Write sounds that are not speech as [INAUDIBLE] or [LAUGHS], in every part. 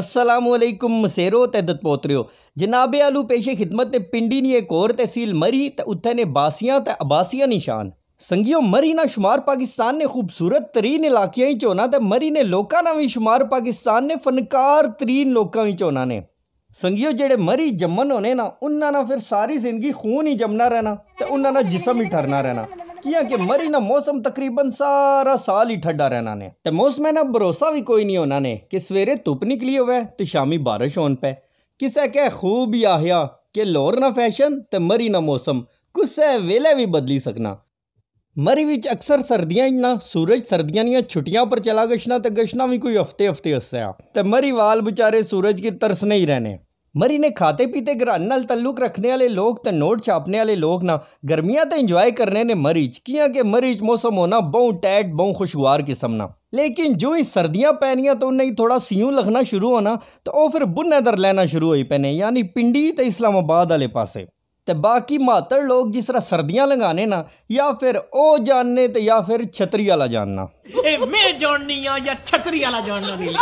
ਅਲੈਕੁਮ ਮਸੇਰੋ ਤੇ ਦਤ ਪੋਤਰਿਓ ਜਨਾਬੇ ਆਲੂ ਪੇਸ਼ੇ ਖidmat ਤੇ ਪਿੰਡੀ ਨੀ ਇੱਕ ਹੋਰ ਤਹਿਸੀਲ ਮਰੀ ਤੇ ਉੱਥੇ ਨੇ ਬਾਸੀਆਂ ਤੇ ਅਬਾਸੀਆਂ ਨਿਸ਼ਾਨ ਸੰਗਿਓ ਮਰੀ ਨਾ ਸ਼ੁਮਾਰ ਪਾਕਿਸਤਾਨ ਨੇ ਖੂਬਸੂਰਤ ਤਰੀਨ ਇਲਾਕਿਆਂ ਹੀ ਚੋਣਾ ਤੇ ਮਰੀ ਨੇ ਲੋਕਾਂ ਨਾਲ ਵੀ ਸ਼ੁਮਾਰ ਪਾਕਿਸਤਾਨ ਨੇ ਫਨਕਾਰ ਤਰੀਨ ਲੋਕਾਂ ਵਿੱਚ ਉਹਨਾਂ ਨੇ ਸੰਗਿਓ ਜਿਹੜੇ ਮਰੀ ਜੰਮਨ ਹੋਣੇ ਨਾ ਉਹਨਾਂ ਨਾਲ ਫਿਰ ਸਾਰੀ ਜ਼ਿੰਦਗੀ ਖੂਨ ਹੀ ਜੰਮਣਾ ਰਹਿਣਾ ਤੇ ਉਹਨਾਂ ਨਾਲ ਜਿਸਮ ਹੀ ਠਰਨਾ ਰਹਿਣਾ ਕਿਹਾ ਕਿ ਮਰੀ ਨਾ ਮੌਸਮ ਤਕਰੀਬਨ ਸਾਰਾ ਸਾਲ ਹੀ ਠੱਡਾ ਰਹਿਣਾ ਨੇ ਤੇ ਮੌਸਮ ਨਾ ਭਰੋਸਾ ਵੀ ਕੋਈ ਨਹੀਂ ਉਹਨਾਂ ਨੇ ਕਿ ਸਵੇਰੇ ਧੁੱਪ ਨਿਕਲੀ ਹੋਵੇ ਤੇ ਸ਼ਾਮੀ ਬਾਰਿਸ਼ ਹੋਣ ਪੈ ਕਿਸੇ ਕਹਿ ਖੂਬ ਹੀ ਆਹਿਆ ਕਿ ਲੋਰ ਨਾ ਫੈਸ਼ਨ ਤੇ ਮਰੀ ਨਾ ਮੌਸਮ ਕੁਸੇ ਵੇਲੇ ਵੀ ਬਦਲੀ ਸਕਣਾ ਮਰੀ ਵਿੱਚ ਅਕਸਰ ਸਰਦੀਆਂ ਇੰਨਾ ਸੂਰਜ ਸਰਦੀਆਂ ਦੀਆਂ ਛੁੱਟੀਆਂ ਪਰ ਚਲਾ ਗਸ਼ਨਾ ਤੇ ਗਸ਼ਨਾ ਵੀ ਕੋਈ ਹਫਤੇ ਹਫਤੇ ਹੱਸਿਆ ਤੇ ਮਰੀ ਵਾਲ ਵਿਚਾਰੇ ਸੂਰਜ ਕੀ ਤਰਸ ਨਹੀਂ ਰਹਨੇ ਮਰੀ ਨੇ ਖਾਤੇ ਪੀਤੇ ਘਰਾਂ ਨਾਲ ਤਲੁਕ ਰੱਖਣ ਵਾਲੇ ਲੋਕ ਤੇ ਨੋਟ ਛਾਪਣੇ ਵਾਲੇ ਲੋਕ ਨਾ ਗਰਮੀਆਂ ਤਾਂ ਇੰਜੋਏ ਕਰਨੇ ਨੇ ਮਰੀਚ ਕਿਹਾ ਕਿ ਮਰੀਚ ਮੌਸਮ ਹੋਣਾ ਬਹੁਤ ਟੈਟ ਬਹੁਤ ਖੁਸ਼ਗਵਾਰ ਕਿਸਮ ਨਾ ਲੇਕਿਨ ਜੋ ਹੀ ਸਰਦੀਆਂ ਪੈਣੀਆਂ ਤਾਂ ਉਹਨੇ ਥੋੜਾ ਸਿਉ ਲਖਣਾ ਸ਼ੁਰੂ ਹੋਣਾ ਤਾਂ ਉਹ ਫਿਰ ਬੁਨੇਦਰ ਲੈਣਾ ਸ਼ੁਰੂ ਹੋਈ ਪੈਨੇ ਯਾਨੀ ਪਿੰਡੀ ਤੇ ਇਸਲਾਮਾਬਾਦ ਵਾਲੇ ਪਾਸੇ ਤੇ ਬਾਕੀ ਮਾਤਰ ਲੋਕ ਜਿਸ ਤਰ੍ਹਾਂ ਸਰਦੀਆਂ ਲੰਘਾਣੇ ਨਾ ਜਾਂ ਫਿਰ ਉਹ ਜਾਣਨੇ ਤੇ ਜਾਂ ਫਿਰ ਛਤਰੀ ਵਾਲਾ ਜਾਣਨਾ ਇਹ ਮੈਂ ਜਾਣਨੀ ਆ ਜਾਂ ਛਤਰੀ ਵਾਲਾ ਜਾਣਨਾ ਨਹੀਂ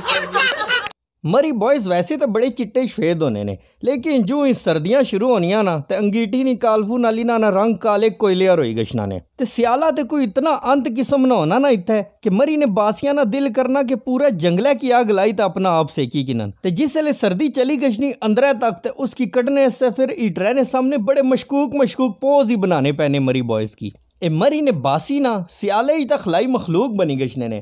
[LAUGHS] مری بوائے ویسے تو بڑے چفے ہونے لیکن سردیاں انگیٹھی رنگ کالے کوئلے گشنا سیالہ تو کوئی اتنا انت کسم نہ ہونا نا کہ مری نے باسیاں نہ دل کرنا کہ پورا جنگلے کی آگ لائی تیکی گنان جسے سردی چلی گشنی اندرا تک تو اس کی کڑھنے ہیٹر بڑے مشکوک مشکوک پوز ہی بنا پینے مری بوائے کی مری نے باسی نہ سیالے ہی خلائی مخلوق بنی گشن نے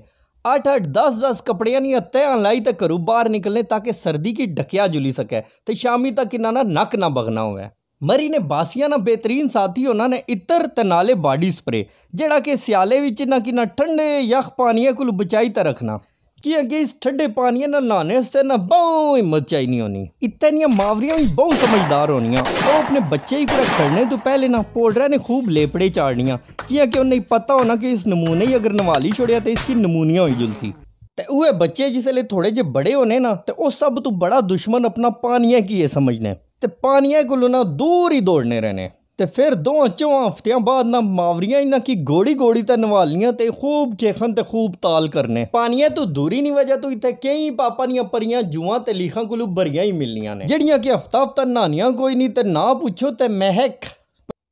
ਅੱਠ ਅੱਠ 10-10 ਕਪੜਿਆਂ ਨਹੀਂ ਅੱਤਿਆਂ ਲਾਈ ਤੱਕ ਘਰੋਂ ਬਾਹਰ ਨਿਕਲਨੇ ਤਾਂ ਕਿ ਸਰਦੀ ਕੀ ਢਕਿਆ ਜੁਲੀ ਸਕੇ ਤੇ ਸ਼ਾਮੀ ਤੱਕ ਇਹਨਾਂ ਨਾਲ ਨੱਕ ਨਾ ਬਗਣਾ ਹੋਵੇ ਮਰੀ ਨੇ ਬਾਸੀਆਂ ਨਾ ਬਿਹਤਰੀਨ ਸਾਥੀ ਉਹਨਾਂ ਨੇ ਇਤਰ ਤਨਾਲੇ ਬਾਡੀ ਸਪਰੇ ਜਿਹੜਾ ਕਿ ਸਿਆਲੇ ਵਿੱਚ ਨਾ ਕਿ ਨਾ ਠੰਡੇ ਯਖ ਪਾਣੀਆਂ ਕੋਲ ਬਚਾਈ ਤਾ ਰੱਖਣਾ ਕੀ ਅਗੇ ਇਸ ਠੱਡੇ ਪਾਣੀਆਂ ਨਾਲ ਨਹਾਣੇ ਸੇ ਨਾ ਬਹੁ ਮਚਾਈ ਨਹੀਂ ਹੋਣੀ ਇਤਨੀਆਂ ਮਾਵਰੀਆਂ ਵੀ ਬਹੁ ਸਮਝਦਾਰ ਹੋਣੀਆਂ ਉਹ ਆਪਣੇ ਬੱਚੇ ਹੀ ਪੂਰਾ ਖੜਨੇ ਤੋਂ ਪਹਿਲੇ ਨਾ ਪੋਲੜਾ ਨੇ ਖੂਬ ਲੇਪੜੇ ਚਾੜਨੀਆਂ ਕਿ ਅੱਗੇ ਉਹਨੇ ਪਤਾ ਹੋਣਾ ਕਿ ਇਸ ਨਮੂਨੇ ਹੀ ਅਗਰ ਨਵਾਲੀ ਛੋੜਿਆ ਤੇ ਇਸ ਕੀ ਨਮੂਨੀਆਂ ਹੋਈ ਜੁਲਸੀ ਤੇ ਉਹ ਬੱਚੇ ਜਿਸੇ ਲਈ ਥੋੜੇ ਜੇ ਬੜੇ ਹੋਨੇ ਨਾ ਤੇ ਉਹ ਸਭ ਤੋਂ ਬੜਾ ਦੁਸ਼ਮਣ ਆਪਣਾ ਪਾਣੀਆਂ ਕੀ ਇਹ ਸਮਝਨੇ ਤੇ ਪਾਣੀਆਂ ਕੋਲ ਨਾ ਦੂਰ ਹੀ ਦੌੜਨੇ ਰਹਨੇ ਤੇ ਫਿਰ ਦੋਹਾਂ ਚੋਂ ਹਫ਼ਤਿਆਂ ਬਾਅਦ ਨਾ ਮਾਵਰੀਆਂ ਇਹਨਾਂ ਕੀ ਗੋੜੀ ਗੋੜੀ ਤਾਂ ਨਵਾਲੀਆਂ ਤੇ ਖੂਬ ਖੇਖਣ ਤੇ ਖੂਬ ਤਾਲ ਕਰਨੇ ਪਾਣੀਆਂ ਤੋਂ ਦੂਰੀ ਨਹੀਂ ਵਜਾ ਤੂੰ ਇੱਥੇ ਕਈ ਪਾਪਾਂ ਦੀਆਂ ਪਰੀਆਂ ਜੂਆਂ ਤੇ ਲੀਖਾਂ ਕੋਲੋਂ ਭਰੀਆਂ ਹੀ ਮਿਲਨੀਆਂ ਨੇ ਜਿਹੜੀਆਂ ਕਿ ਹਫ਼ਤਾ ਹਫ਼ਤਾ ਨਾਨੀਆਂ ਕੋਈ ਨਹੀਂ ਤੇ ਨਾ ਪੁੱਛੋ ਤੇ ਮਹਿਕ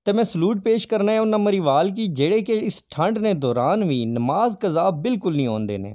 ਤੇ ਮੈਂ ਸਲੂਟ ਪੇਸ਼ ਕਰਨਾ ਹੈ ਉਹਨਾਂ ਮਰੀਵਾਲ ਕੀ ਜਿਹੜੇ ਕਿ ਇਸ ਠੰਡ ਨੇ ਦੌਰਾਨ ਵੀ ਨਮਾਜ਼ ਕਜ਼ਾ ਬਿਲਕੁਲ ਨਹੀਂ ਹੁੰਦੇ ਨੇ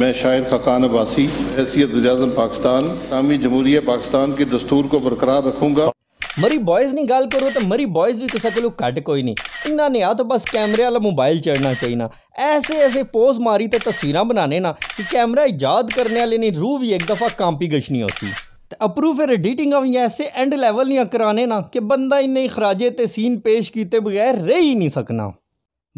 मैं शाहिद खकान अब्बासी हैसियत वजाजम पाकिस्तान इस्लामी जमहूरिया पाकिस्तान की दस्तूर को बरकरार रखूंगा ਮਰੀ ਬॉयਜ਼ ਨਹੀਂ ਗੱਲ ਕਰੋ ਤਾਂ ਮਰੀ ਬॉयਜ਼ ਵੀ ਕਿਸੇ ਕੋਲੋਂ ਘੱਟ ਕੋਈ ਨਹੀਂ ਇਹਨਾਂ ਨੇ ਆ ਤਾਂ ਬਸ ਕੈਮਰੇ ਵਾਲਾ ਮੋਬਾਈਲ ਚੜਨਾ ਚਾਹੀਨਾ ਐਸੇ ਐਸੇ ਪੋਜ਼ ਮਾਰੀ ਤੇ ਤਸਵੀਰਾਂ ਬਣਾਣੇ ਨਾ ਕਿ ਕੈਮਰਾ ਯਾਦ ਕਰਨੇ ਵਾਲੇ ਨੇ ਰੂਹ ਵੀ ਇੱਕ ਦਫਾ ਕਾਂਪੀ ਗਸ਼ਨੀ ਹੋਤੀ ਤੇ ਅਪਰੂਵ ਫਿਰ ਐਡੀਟਿੰਗਾਂ ਵੀ ਐਸੇ ਐਂਡ ਲੈਵਲ ਨਹੀਂ ਕਰਾਣੇ ਨਾ ਕਿ ਬੰਦਾ ਇੰਨੇ ਇਖਰਾਜੇ ਤੇ ਸੀਨ ਪੇਸ਼ ਕੀਤੇ ਬਗੈਰ ਰਹਿ ਹੀ ਨਹੀਂ ਸਕਣਾ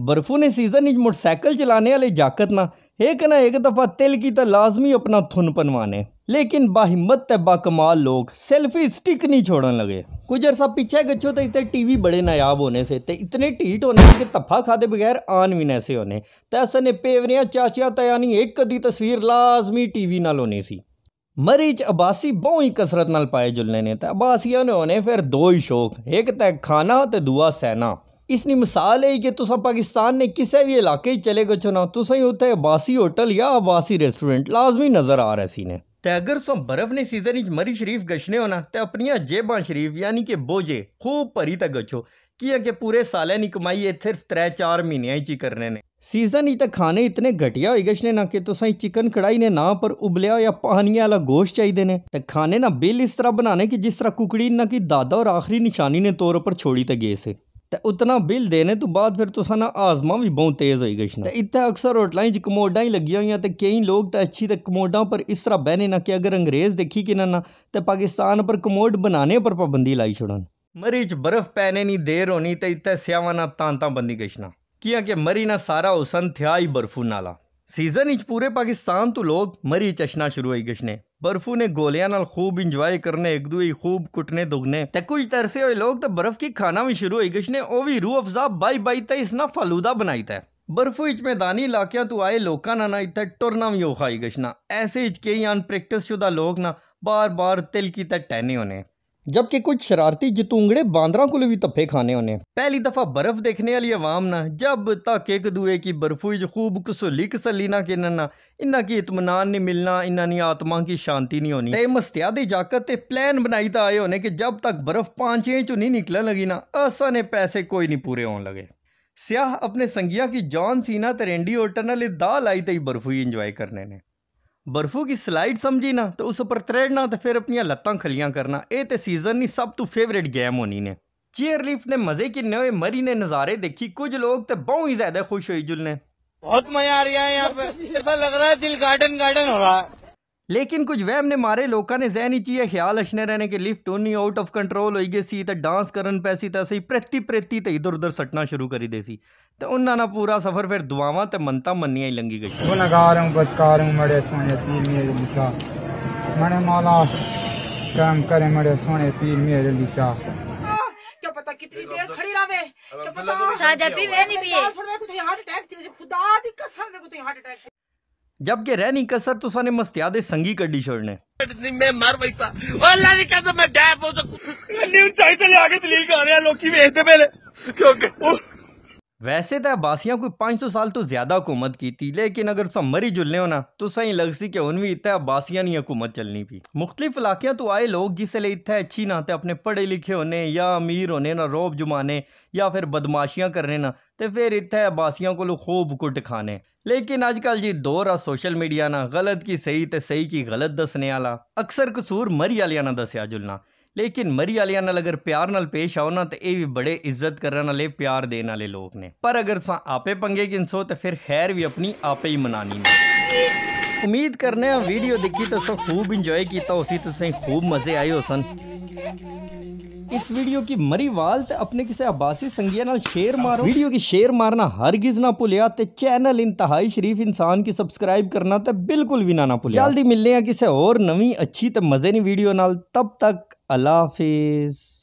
ਬਰਫੂ ਨੇ ਸੀਜ਼ਨ ਵਿੱਚ ਮੋਟਰਸਾਈਕਲ ਚਲਾਣੇ ਵਾਲੇ ਜਾਕਤ ਨਾ ਇੱਕ ਨਾ ਇੱਕ ਦਫਾ ਤਿਲ ਕੀ ਤਾਂ ਲਾਜ਼ਮੀ ਆਪਣਾ ਥੁਨ ਪਨਵਾਨੇ ਲੇਕਿਨ ਬਾ ਹਿੰਮਤ ਤੇ ਬਾ ਕਮਾਲ ਲੋਕ ਸੈਲਫੀ ਸਟਿਕ ਨਹੀਂ ਛੋੜਨ ਲਗੇ ਕੁਝਰ ਸਭ ਪਿੱਛੇ ਗੱਛੋ ਤੇ ਇਤੇ ਟੀਵੀ ਬੜੇ ਨਾਇਆਬ ਹੋਨੇ ਸੇ ਤੇ ਇਤਨੇ ਢੀਟ ਹੋਨੇ ਕਿ ਤੱਫਾ ਖਾਦੇ ਬਗੈਰ ਆਨ ਵੀ ਨਹੀਂ ਸੇ ਹੋਨੇ ਤੇ ਅਸਾਂ ਨੇ ਪੇਵਰੀਆਂ ਚਾਚੀਆਂ ਤੇ ਯਾਨੀ ਇੱਕ ਦੀ ਤਸਵੀਰ ਲਾਜ਼ਮੀ ਟੀਵੀ ਨਾਲ ਹੋਨੇ ਸੀ ਮਰੀਚ ਅਬਾਸੀ ਬਹੁ ਹੀ ਕਸਰਤ ਨਾਲ ਪਾਏ ਜੁਲਨੇ ਨੇ ਤੇ ਅਬਾਸੀਆਂ ਨੇ ਹੋਨੇ ਫਿਰ ਦੋ ਹੀ ਸ਼ੌਕ ਇੱਕ ਤਾਂ ਖਾਣਾ ਤੇ ਦੂਆ ਸੈਨਾ اس اسی مثال ہے کہ تسا پاکستان نے کسے بھی علاقے چلے گا باسی ہوٹل یا باسی ریسٹورنٹ لازمی نظر آ رہا سینے تے اگر سو برف نے سیزن مری شریف گشنے ہونا تے اپنی جیباں شریف یعنی کہ بوجھے خوب پری تا گچھو کیا کہ پورے سالے سال کمائی ہے صرف ترے چار مہینے سیزن ہی کھانے اتنے گھٹیا ہوئی گشنے نہ کہ تسا ہی چکن کڑائی نے نا پر ابلیا یا پانی والا گوشت چاہیے نہ بل اس طرح بنانے کہ جس طرح ککڑی نہ کی دادا اور آخری نشانی نے طور پر چھوڑی تو گئے سے ਤੇ ਉਤਨਾ ਬਿੱਲ ਦੇਨੇ ਤੋਂ ਬਾਅਦ ਫਿਰ ਤੁਸਾਂ ਨਾ ਆਜ਼ਮਾ ਵੀ ਬਹੁਤ ਤੇਜ਼ ਹੋਈ ਗਈ ਸੀ ਤੇ ਇੱਥੇ ਅਕਸਰ ਹੋਟਲਾਂ 'ਚ ਕਮੋਡਾਂ ਹੀ ਲੱਗੀਆਂ ਹੋਈਆਂ ਤੇ ਕਈ ਲੋਕ ਤਾਂ ਅੱਛੀ ਤੇ ਕਮੋਡਾਂ ਪਰ ਇਸ ਤਰ੍ਹਾਂ ਬਹਿਨੇ ਨਾ ਕਿ ਅਗਰ ਅੰਗਰੇਜ਼ ਦੇਖੀ ਕਿ ਨਾ ਤੇ ਪਾਕਿਸਤਾਨ ਪਰ ਕਮੋਡ ਬਣਾਣੇ ਪਰ ਪਾਬੰਦੀ ਲਾਈ ਛੜਨ ਮਰੀ 'ਚ ਬਰਫ਼ ਪੈਨੇ ਨਹੀਂ ਦੇਰ ਹੋਣੀ ਤੇ ਇੱਥੇ ਸਿਆਵਾਂ ਨਾ ਤਾਂ ਤਾਂ ਬੰਦੀ ਗਈ ਨਾ ਕਿਹਾ ਕਿ ਮਰੀ ਨਾ ਸਾਰਾ ਹੁਸਨ ਥਿਆ ਹੀ ਬਰਫੂ ਨਾਲਾ ਸੀਜ਼ਨ سیزن پورے پاکستان تو لوگ مری چشنا شروع ہوئی کشنے برفو نے گولیاں خوب انجوائے کرنے ترسے ہوئے لوگ تو برف کی کھانا بھی شروع ہوئی کش نے اور روح افزا بائی بائی ت فالوا بنائی تا برف اس میدانی علاقوں تے لوک ٹرنا بھی اور ایسے کئی انکٹس بار بار تلکی تہنے ہونے ਜਦਕਿ ਕੁਝ ਸ਼ਰਾਰਤੀ ਜਤੂੰਗੜੇ ਬਾਂਦਰਾਂ ਕੋਲ ਵੀ ਤੱਫੇ ਖਾਣੇ ਹੁੰਨੇ ਪਹਿਲੀ ਦਫਾ ਬਰਫ਼ ਦੇਖਣੇ ਵਾਲੀ ਆਵਾਮ ਨਾ ਜਬ ਤੱਕ ਇੱਕ ਦੂਏ ਕੀ ਬਰਫੂਜ ਖੂਬ ਕਸੂਲੀ ਕਸਲੀ ਨਾ ਕਿਨਨ ਨਾ ਇਨਾਂ ਕੀ ਇਤਮਨਾਨ ਨਹੀਂ ਮਿਲਣਾ ਇਨਾਂ ਨਹੀਂ ਆਤਮਾ ਕੀ ਸ਼ਾਂਤੀ ਨਹੀਂ ਹੋਣੀ ਤੇ ਮਸਤਿਆ ਦੀ ਜਾਕਤ ਤੇ ਪਲਾਨ ਬਣਾਈ ਤਾਂ ਆਏ ਹੋਨੇ ਕਿ ਜਬ ਤੱਕ ਬਰਫ਼ ਪਾਂਚੇ ਚੋਂ ਨਹੀਂ ਨਿਕਲਣ ਲਗੀ ਨਾ ਅਸਾਂ ਨੇ ਪੈਸੇ ਕੋਈ ਨਹੀਂ ਪੂਰੇ ਹੋਣ ਲਗੇ ਸਿਆਹ ਆਪਣੇ ਸੰਗੀਆਂ ਕੀ ਜੌਨ ਸੀਨਾ ਤੇ ਰੈਂਡੀ ਓਟਨ ਵਾਲੇ ਦਾ ਲਾਈ ਤੇ ਬਰਫੂਈ ਇੰਜੋਏ ਕਰਨੇ ਨੇ برفو کی سلائی سمجھینا اس لاتا خالی کرنا یہ سیزنٹ گیم ہونی نا چیئر لیف نے مزے کی کرنے مری نے نظارے دیکھی کچھ لوگ بہت ہی زیادہ خوش ہو جلنے بہت مزہ آ رہا رہا ہے یہاں پہ ایسا لگ ہے دل گارڈن گارڈن ہو رہا ہے ਲੇਕਿਨ ਕੁਝ ਵਹਿਮ ਨੇ ਮਾਰੇ ਲੋਕਾਂ ਨੇ ਜ਼ਹਿਨੀ ਚੀਏ ਖਿਆਲ ਅਸ਼ਨੇ ਰਹਿਣੇ ਕਿ ਲਿਫਟ ਉਨੀ ਆਊਟ ਆਫ ਕੰਟਰੋਲ ਹੋਈ ਗਈ ਸੀ ਤਾਂ ਡਾਂਸ ਕਰਨ ਪੈਸੀ ਤਾਂ ਸਹੀ ਪ੍ਰਤੀ ਪ੍ਰਤੀ ਤੇ ਇਧਰ ਉਧਰ ਸੱਟਣਾ ਸ਼ੁਰੂ ਕਰੀ ਦੇ ਸੀ ਤੇ ਉਹਨਾਂ ਦਾ ਪੂਰਾ ਸਫ਼ਰ ਫਿਰ ਦੁਆਵਾਂ ਤੇ ਮੰਤਾ ਮੰਨੀਆਂ ਹੀ ਲੰਗੀ ਗਈ ਗੁਨਾਹਗਾਰ ਹੂੰ ਬਚਕਾਰ ਹੂੰ ਮੜੇ ਸੋਹਣੇ ਪੀਰ ਮੇਰੇ ਲਿਖਾ ਮਨੇ ਮਾਲਾ ਕੰਮ ਕਰੇ ਮੜੇ ਸੋਹਣੇ ਪੀਰ ਮੇਰੇ ਲਿਖਾ क्या पता कितनी देर खड़ी रहे क्या पता सादा पी वे नहीं ਹਾਰਟ ਅਟੈਕ ਸੀ ਖੁਦਾ ਦੀ ਕਸਮ मेरे को ਹਾਰਟ ਅਟੈਕ अटैक ਰਹਿ ਨਹੀਂ ਕਸਰ ਤੁਸਾਂ ਨੇ ਮਸਤਿਆ ਦੇ ਸੰਗੀ ਕੱਢੀ ਛੋੜਨੇ ਮੈਂ ਮਰ ਬੈਠਾ ਉਹ ਅੱਲਾ ਦੀ ਕਸਮ ਮੈਂ ਡੈਪ ਹੋ ਤੋ ਨਿਊ ਚਾਹੀਦਾ ਲਿਆ ਕੇ ਦਲੀਲ ਕਰ ਰਿਹਾ ਲੋਕੀ ਵੇਖਦੇ ਪਏ ਨੇ ਕਿਉਂਕਿ ویسے تو عباسیاں کوئی پانچ سو سال تو زیادہ حکومت کی تھی لیکن اگر تو مری جلنے ہونا تو صحیح لگ سکتی کہ ہوں اتنے عباسیاں نہیں حکومت چلنی پی مختلف علاقیاں تو آئے لوگ جس لے اچھی نہ تو اپنے پڑھے لکھے ہونے یا امیر ہونے نہ روب جمانے یا پھر بدماشیاں کرنے نہ تے پھر اتنے عباسیاں کو کولو خوب کٹ کھانے لیکن اج کل جی دور آ سوشل میڈیا نہ غلط کی صحیح تے صحیح کی غلط دسنے والا اکثر قصور مری والے نہ دسیا جلنا ਲੇਕਿਨ ਮਰੀ ਵਾਲਿਆਂ ਨਾਲ ਅਗਰ ਪਿਆਰ ਨਾਲ ਪੇਸ਼ ਆਓ ਨਾ ਤੇ ਇਹ ਵੀ ਬੜੇ ਇੱਜ਼ਤ ਕਰਨ ਵਾਲੇ ਪਿਆਰ ਦੇਣ ਵਾਲੇ ਲੋਕ ਨੇ ਪਰ ਅਗਰ ਸਾ ਆਪੇ ਪੰਗੇ ਕਿੰਸੋ ਤੇ ਫਿਰ ਖੈਰ ਵੀ ਆਪਣੀ ਆਪੇ ਹੀ ਮਨਾਨੀ ਨੇ ਉਮੀਦ ਕਰਨੇ ਆ ਵੀਡੀਓ ਦੇਖੀ ਤਾਂ ਖੂਬ ਇੰਜੋਏ ਕੀਤਾ ਹੋਸੀ ਤੁਸੀਂ ਖੂਬ ਮਜ਼ੇ ਆਏ ਹੋਸਨ इस वीडियो की मरी वाल ते अपने किसी अब्बासी संगिया नाल शेयर मारो वीडियो की शेयर मारना हरगिज ना भुलिया ते चैनल इंतहाई शरीफ इंसान की सब्सक्राइब करना ते बिल्कुल भी ना ना भुलिया जल्दी मिलने हैं किसी और नवी अच्छी ते मजे नी वीडियो नाल तब तक Allah Hafiz.